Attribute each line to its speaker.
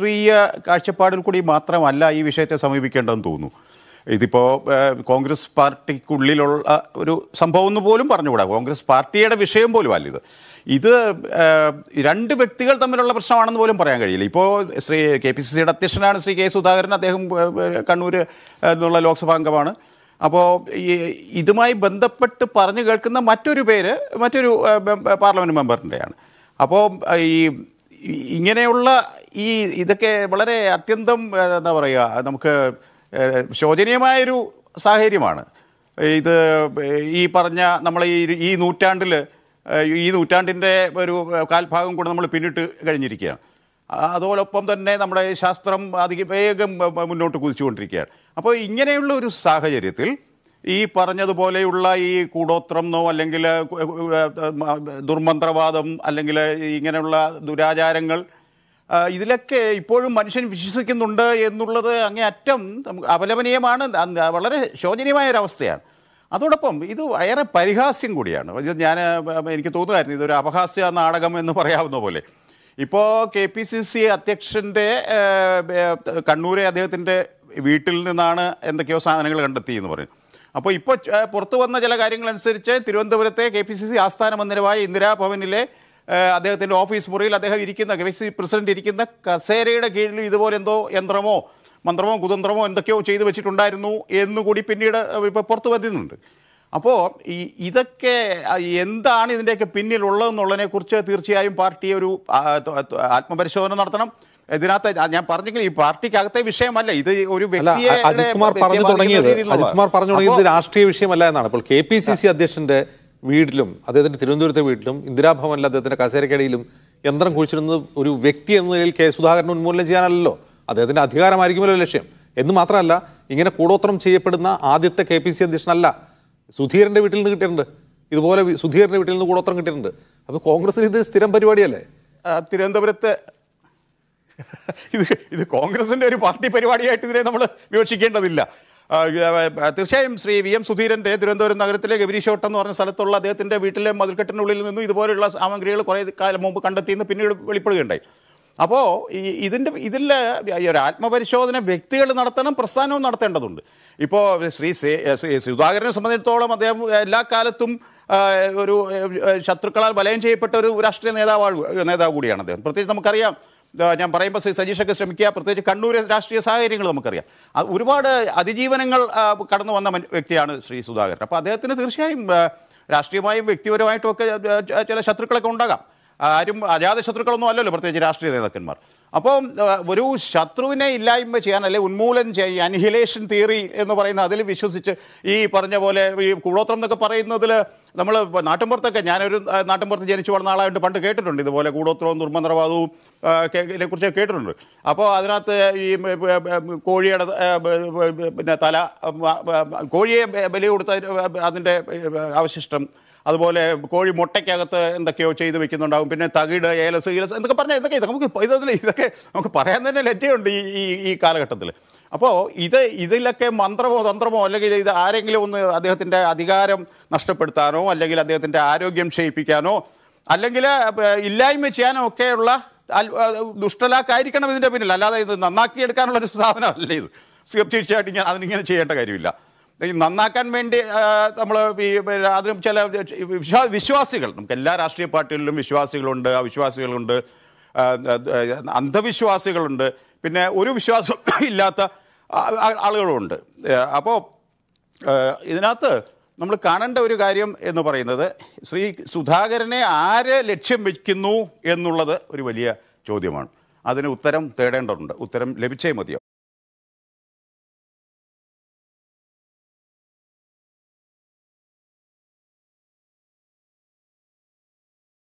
Speaker 1: രാഷ്ട്രീയ കാഴ്ചപ്പാടിൽ കൂടി മാത്രമല്ല ഈ വിഷയത്തെ സമീപിക്കേണ്ടതെന്ന് തോന്നുന്നു ഇതിപ്പോൾ കോൺഗ്രസ് പാർട്ടിക്കുള്ളിലുള്ള ഒരു സംഭവം എന്ന് പോലും പറഞ്ഞുകൂടാ കോൺഗ്രസ് പാർട്ടിയുടെ വിഷയം പോലും അല്ല ഇത് ഇത് രണ്ട് വ്യക്തികൾ തമ്മിലുള്ള പ്രശ്നമാണെന്ന് പോലും പറയാൻ കഴിയില്ല ഇപ്പോൾ ശ്രീ കെ പി സി സിയുടെ അധ്യക്ഷനാണ് ശ്രീ കെ സുധാകരൻ അദ്ദേഹം കണ്ണൂർ എന്നുള്ള ലോക്സഭാ അംഗമാണ് അപ്പോൾ ഈ ഇതുമായി ബന്ധപ്പെട്ട് പറഞ്ഞു കേൾക്കുന്ന മറ്റൊരു പേര് മറ്റൊരു പാർലമെൻറ്റ് മെമ്പറിൻ്റെയാണ് അപ്പോൾ ഈ ഇങ്ങനെയുള്ള ഈ ഇതൊക്കെ വളരെ അത്യന്തം എന്താ പറയുക നമുക്ക് ശോചനീയമായൊരു സാഹചര്യമാണ് ഇത് ഈ പറഞ്ഞ നമ്മൾ ഈ ഈ നൂറ്റാണ്ടിൽ ഈ നൂറ്റാണ്ടിൻ്റെ ഒരു കാൽഭാഗം കൂടെ നമ്മൾ പിന്നിട്ട് കഴിഞ്ഞിരിക്കുകയാണ് അതോടൊപ്പം തന്നെ നമ്മുടെ ശാസ്ത്രം അധിക വേഗം മുന്നോട്ട് കുതിച്ചുകൊണ്ടിരിക്കുകയാണ് അപ്പോൾ ഇങ്ങനെയുള്ള ഒരു സാഹചര്യത്തിൽ ഈ പറഞ്ഞതുപോലെയുള്ള ഈ കൂടോത്രം എന്നോ അല്ലെങ്കിൽ ദുർമന്ത്രവാദം അല്ലെങ്കിൽ ഇങ്ങനെയുള്ള ദുരാചാരങ്ങൾ ഇതിലൊക്കെ ഇപ്പോഴും മനുഷ്യൻ വിശ്വസിക്കുന്നുണ്ട് എന്നുള്ളത് അങ്ങേയറ്റം അപലപനീയമാണ് വളരെ ശോചനീയമായ ഒരവസ്ഥയാണ് അതോടൊപ്പം ഇത് ഏറെ പരിഹാസ്യം കൂടിയാണ് ഇത് ഞാൻ എനിക്ക് തോന്നുമായിരുന്നു ഇതൊരു അപഹാസ്യ നാടകം എന്ന് പറയാവുന്ന പോലെ ഇപ്പോൾ കെ പി സി സി അധ്യക്ഷൻ്റെ കണ്ണൂരെ അദ്ദേഹത്തിൻ്റെ വീട്ടിൽ നിന്നാണ് എന്തൊക്കെയോ സാധനങ്ങൾ കണ്ടെത്തിയെന്ന് പറയും അപ്പോൾ ഇപ്പോൾ പുറത്തു വന്ന ചില കാര്യങ്ങളനുസരിച്ച് തിരുവനന്തപുരത്തെ കെ പി സി സി ആസ്ഥാന മന്ദിരമായ ഇന്ദിരാഭവനിലെ അദ്ദേഹത്തിൻ്റെ ഓഫീസ് മുറിയിൽ അദ്ദേഹം ഇരിക്കുന്ന കെ പി സി പ്രസിഡന്റ് ഇരിക്കുന്ന കസേരയുടെ കീഴിൽ ഇതുപോലെ എന്തോ യന്ത്രമോ മന്ത്രമോ കുതന്ത്രമോ എന്തൊക്കെയോ ചെയ്തു വെച്ചിട്ടുണ്ടായിരുന്നു എന്നുകൂടി പിന്നീട് ഇപ്പോൾ പുറത്തു വരുന്നുണ്ട് അപ്പോൾ ഈ ഇതൊക്കെ എന്താണ് ഇതിൻ്റെയൊക്കെ പിന്നിലുള്ളതെന്നുള്ളതിനെക്കുറിച്ച് തീർച്ചയായും പാർട്ടി ഒരു ആത്മപരിശോധന നടത്തണം ഇതിനകത്ത് ഞാൻ പറഞ്ഞെങ്കിൽ ഈ പാർട്ടിക്കകത്തെ വിഷയമല്ല ഇത് ഒരു വ്യക്തിയെ അജിത്കുമാർ പറഞ്ഞു തുടങ്ങിയത് അജിത്കുമാർ പറഞ്ഞു തുടങ്ങിയത് രാഷ്ട്രീയ വിഷയമല്ല എന്നാണ് ഇപ്പോൾ കെ പി സി സി അധ്യക്ഷന്റെ വീട്ടിലും അദ്ദേഹത്തിന്റെ തിരുവനന്തപുരത്തെ വീട്ടിലും ഇന്ദിരാഭവനിൽ അദ്ദേഹത്തിന്റെ കസേരക്കടയിലും യന്ത്രം കുഴിച്ചിരുന്നത് ഒരു വ്യക്തി എന്ന നിലയിൽ കെ സുധാകരൻ ഉന്മൂലനം ചെയ്യാനല്ലോ അദ്ദേഹത്തിന്റെ അധികാരമായിരിക്കുമല്ലോ ലക്ഷ്യം എന്ന് മാത്രമല്ല ഇങ്ങനെ കൂടോത്രം ചെയ്യപ്പെടുന്ന ആദ്യത്തെ കെ പി സി അധ്യക്ഷനല്ല സുധീറിന്റെ വീട്ടിൽ നിന്ന് കിട്ടിയിട്ടുണ്ട് ഇതുപോലെ സുധീറിന്റെ വീട്ടിൽ നിന്ന് കൂടോത്രം കിട്ടിയിട്ടുണ്ട് അപ്പൊ കോൺഗ്രസിന് ഇത് സ്ഥിരം പരിപാടിയല്ലേ തിരുവനന്തപുരത്ത് ഇത് ഇത് കോൺഗ്രസിൻ്റെ ഒരു പാർട്ടി പരിപാടിയായിട്ട് ഇതിനെ നമ്മൾ വിവക്ഷിക്കേണ്ടതില്ല തീർച്ചയായും ശ്രീ വി എം സുധീരൻ്റെ തിരുവനന്തപുരം നഗരത്തിലെ ഗൗരീശോട്ടം എന്ന് പറഞ്ഞ സ്ഥലത്തുള്ള അദ്ദേഹത്തിൻ്റെ വീട്ടിലെ മതിൽക്കെട്ടിനുള്ളിൽ നിന്നും ഇതുപോലെയുള്ള സാമഗ്രികൾ കുറേ കാലം മുമ്പ് എന്ന് പിന്നീട് വെളിപ്പെടുകയുണ്ടായി അപ്പോൾ ഈ ഇതിൻ്റെ ഇതിൽ ഒരു ആത്മപരിശോധന വ്യക്തികൾ നടത്തണം പ്രസ്ഥാനവും നടത്തേണ്ടതുണ്ട് ഇപ്പോൾ ശ്രീ ശ്രീ സുധാകരനെ സംബന്ധിച്ചിടത്തോളം അദ്ദേഹം എല്ലാ കാലത്തും ഒരു ശത്രുക്കളാൽ വലയം ചെയ്യപ്പെട്ട ഒരു രാഷ്ട്രീയ നേതാവ് നേതാവ് കൂടിയാണ് അദ്ദേഹം പ്രത്യേകിച്ച് നമുക്കറിയാം ഞാൻ പറയുമ്പോൾ ശ്രീ സജീഷൊക്കെ ശ്രമിക്കുക പ്രത്യേകിച്ച് കണ്ണൂർ രാഷ്ട്രീയ സാഹചര്യങ്ങൾ നമുക്കറിയാം ഒരുപാട് അതിജീവനങ്ങൾ കടന്നു വന്ന വ്യക്തിയാണ് ശ്രീ സുധാകരൻ അപ്പോൾ അദ്ദേഹത്തിന് തീർച്ചയായും രാഷ്ട്രീയമായും ഒക്കെ ചില ശത്രുക്കളൊക്കെ ഉണ്ടാകാം ആരും അജാത ശത്രുക്കളൊന്നും അല്ലല്ലോ പ്രത്യേകിച്ച് രാഷ്ട്രീയ നേതാക്കന്മാർ അപ്പോൾ ഒരു ശത്രുവിനെ ഇല്ലായ്മ ചെയ്യാൻ അല്ലെ ഉന്മൂലനം ചെയ്യാൻ അനിഹിലേഷൻ തിയറി എന്ന് പറയുന്ന അതിൽ വിശ്വസിച്ച് ഈ പറഞ്ഞ പോലെ ഈ കൂടോത്രം എന്നൊക്കെ പറയുന്നതിൽ നമ്മൾ നാട്ടിൻപുറത്തൊക്കെ ഞാനൊരു നാട്ടിൻപുറത്ത് ജനിച്ചു വളർന്ന ആളായിട്ട് പണ്ട് കേട്ടിട്ടുണ്ട് ഇതുപോലെ കൂടോത്രവും ദുർമന്ത്രവാദവും ഇതിനെക്കുറിച്ച് കേട്ടിട്ടുണ്ട് അപ്പോൾ അതിനകത്ത് ഈ കോഴിയുടെ പിന്നെ തല കോഴിയെ ബലി കൊടുത്ത അതിൻ്റെ അവശിഷ്ടം അതുപോലെ കോഴി മുട്ടയ്ക്കകത്ത് എന്തൊക്കെയോ ചെയ്ത് വെക്കുന്നുണ്ടാകും പിന്നെ തകിട് ഏലസ് ഈലസ് എന്നൊക്കെ പറഞ്ഞാൽ എന്തൊക്കെ നമുക്ക് ഇതൊക്കെ ഇതൊക്കെ നമുക്ക് പറയാൻ തന്നെ ലജ്ജയുണ്ട് ഈ ഈ കാലഘട്ടത്തിൽ അപ്പോൾ ഇത് ഇതിലൊക്കെ മന്ത്രമോ തന്ത്രമോ അല്ലെങ്കിൽ ഇത് ആരെങ്കിലും ഒന്ന് അദ്ദേഹത്തിൻ്റെ അധികാരം നഷ്ടപ്പെടുത്താനോ അല്ലെങ്കിൽ അദ്ദേഹത്തിൻ്റെ ആരോഗ്യം ക്ഷയിപ്പിക്കാനോ അല്ലെങ്കിൽ ഇല്ലായ്മ ചെയ്യാനോ ഒക്കെയുള്ള ദുഷ്ടലാക്കായിരിക്കണം ഇതിൻ്റെ പിന്നിൽ അല്ലാതെ ഇത് നന്നാക്കിയെടുക്കാനുള്ള ഒരു സാധനമല്ല ഇത് തീർച്ചയായിട്ടും ഞാൻ അതിനിങ്ങനെ ചെയ്യേണ്ട കാര്യമില്ല ഈ നന്നാക്കാൻ വേണ്ടി നമ്മൾ ഈ അതിനും ചില വിശ്വാസികൾ നമുക്ക് എല്ലാ രാഷ്ട്രീയ പാർട്ടികളിലും വിശ്വാസികളുണ്ട് അവിശ്വാസികളുണ്ട് അന്ധവിശ്വാസികളുണ്ട് പിന്നെ ഒരു വിശ്വാസം ഇല്ലാത്ത ആളുകളുണ്ട് അപ്പോൾ ഇതിനകത്ത് നമ്മൾ കാണേണ്ട ഒരു കാര്യം എന്ന് പറയുന്നത് ശ്രീ സുധാകരനെ ആര് ലക്ഷ്യം വയ്ക്കുന്നു എന്നുള്ളത് ഒരു വലിയ ചോദ്യമാണ് അതിന് ഉത്തരം തേടേണ്ടതുണ്ട് ഉത്തരം ലഭിച്ചേ മതിയോ